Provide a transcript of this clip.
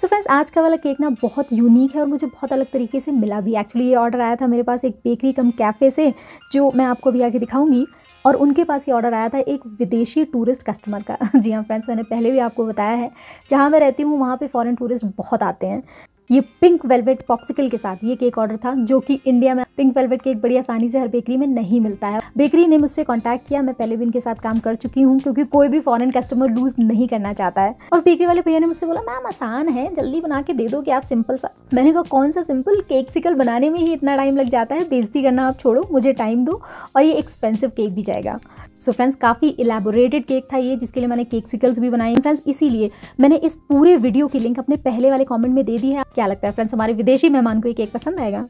सो so friends आज का वाला केक ना बहुत यूनिक है और मुझे बहुत अलग तरीके से मिला भी एक्चुअली ये ऑर्डर आया था मेरे पास एक बेकरी कम कैफ़े से जो मैं आपको भी आके दिखाऊंगी और उनके पास ये ऑर्डर आया था एक विदेशी टूरिस्ट कस्टमर का जी हाँ फ्रेंड्स मैंने पहले भी आपको बताया है जहाँ मैं रहती हूँ वहाँ पर फॉरन टूरिस्ट बहुत आते हैं ये पिंक वेलवेट पॉप्सिकल के साथ ये केक ऑर्डर था जो कि इंडिया में पिंक वेलवेट केक बड़ी आसानी से हर बेकरी में नहीं मिलता है बेकरी ने मुझसे कॉन्टैक्ट किया मैं पहले भी इनके साथ काम कर चुकी हूँ क्योंकि कोई भी फॉरन कस्टमर लूज नहीं करना चाहता है और बेकरी वाले भैया ने मुझसे बोला मैम आसान है जल्दी बना के दे दो कि आप सिंपल सा मैंने कहा कौन सा सिंपल केक सिकल बनाने में ही इतना टाइम लग जाता है बेजती करना आप छोड़ो मुझे टाइम दो और ये एक्सपेंसिव केक भी जाएगा सो so फ्रेंड्स काफ़ी इलेबोरेटेड केक था ये जिसके लिए मैंने केक सिकल्स भी बनाए फ्रेंड्स इसीलिए मैंने इस पूरे वीडियो की लिंक अपने पहले वाले कमेंट में दे दी है क्या लगता है फ्रेंड्स हमारे विदेशी मेहमान को ये केक पसंद आएगा